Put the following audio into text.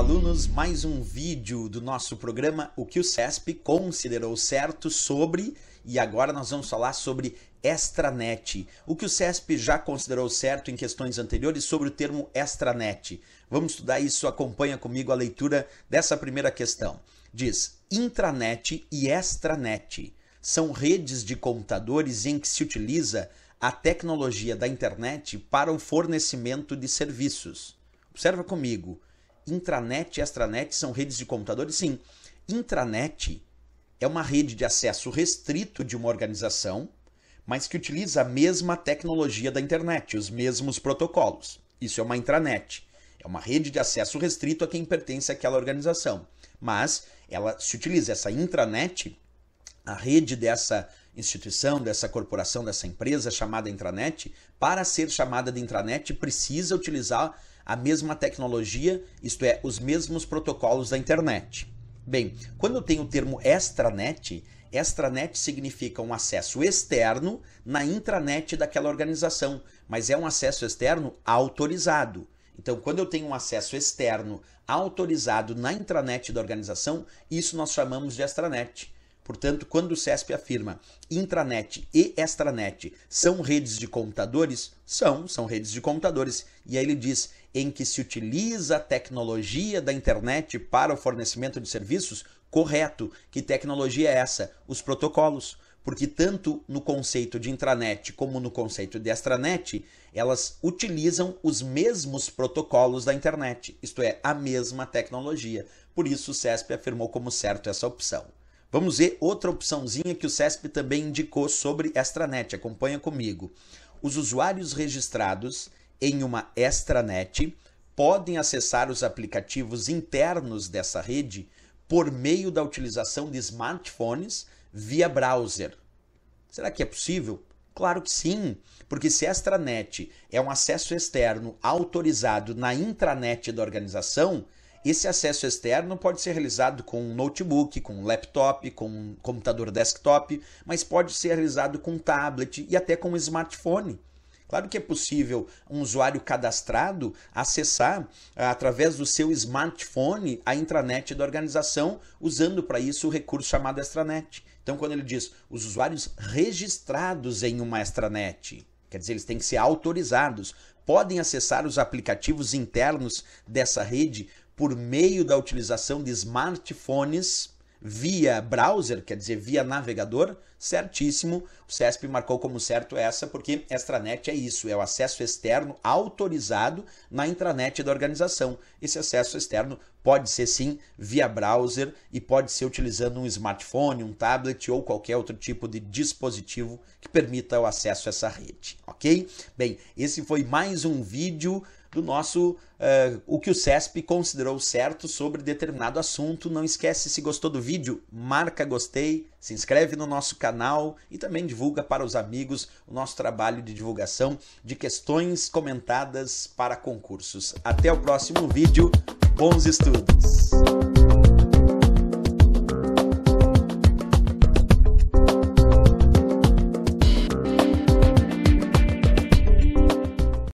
alunos, mais um vídeo do nosso programa O que o CESP considerou certo sobre, e agora nós vamos falar sobre extranet. O que o CESP já considerou certo em questões anteriores sobre o termo extranet. Vamos estudar isso, acompanha comigo a leitura dessa primeira questão. Diz: intranet e extranet são redes de computadores em que se utiliza a tecnologia da internet para o fornecimento de serviços. Observa comigo Intranet e extranet são redes de computadores? Sim. Intranet é uma rede de acesso restrito de uma organização, mas que utiliza a mesma tecnologia da internet, os mesmos protocolos. Isso é uma intranet. É uma rede de acesso restrito a quem pertence àquela organização. Mas ela se utiliza essa intranet, a rede dessa instituição, dessa corporação, dessa empresa chamada intranet, para ser chamada de intranet precisa utilizar a mesma tecnologia, isto é, os mesmos protocolos da internet. Bem, quando tem o termo extranet, extranet significa um acesso externo na intranet daquela organização, mas é um acesso externo autorizado. Então, quando eu tenho um acesso externo autorizado na intranet da organização, isso nós chamamos de extranet. Portanto, quando o CESP afirma intranet e extranet são redes de computadores, são, são redes de computadores. E aí ele diz em que se utiliza a tecnologia da internet para o fornecimento de serviços? Correto. Que tecnologia é essa? Os protocolos. Porque tanto no conceito de intranet como no conceito de extranet, elas utilizam os mesmos protocolos da internet, isto é, a mesma tecnologia. Por isso o CESP afirmou como certo essa opção. Vamos ver outra opçãozinha que o CESP também indicou sobre extranet. Acompanha comigo. Os usuários registrados em uma extranet podem acessar os aplicativos internos dessa rede por meio da utilização de smartphones via browser. Será que é possível? Claro que sim, porque se a extranet é um acesso externo autorizado na intranet da organização, esse acesso externo pode ser realizado com um notebook, com um laptop, com um computador desktop, mas pode ser realizado com um tablet e até com um smartphone. Claro que é possível um usuário cadastrado acessar ah, através do seu smartphone a intranet da organização, usando para isso o recurso chamado extranet. Então, quando ele diz os usuários registrados em uma extranet, quer dizer, eles têm que ser autorizados, podem acessar os aplicativos internos dessa rede por meio da utilização de smartphones via browser, quer dizer, via navegador, certíssimo. O CESP marcou como certo essa, porque extranet é isso, é o acesso externo autorizado na intranet da organização. Esse acesso externo pode ser sim via browser e pode ser utilizando um smartphone, um tablet ou qualquer outro tipo de dispositivo que permita o acesso a essa rede, ok? Bem, esse foi mais um vídeo do nosso uh, o que o CESP considerou certo sobre determinado assunto. Não esquece se gostou do vídeo, marca gostei, se inscreve no nosso canal e também divulga para os amigos o nosso trabalho de divulgação de questões comentadas para concursos. Até o próximo vídeo. Bons estudos.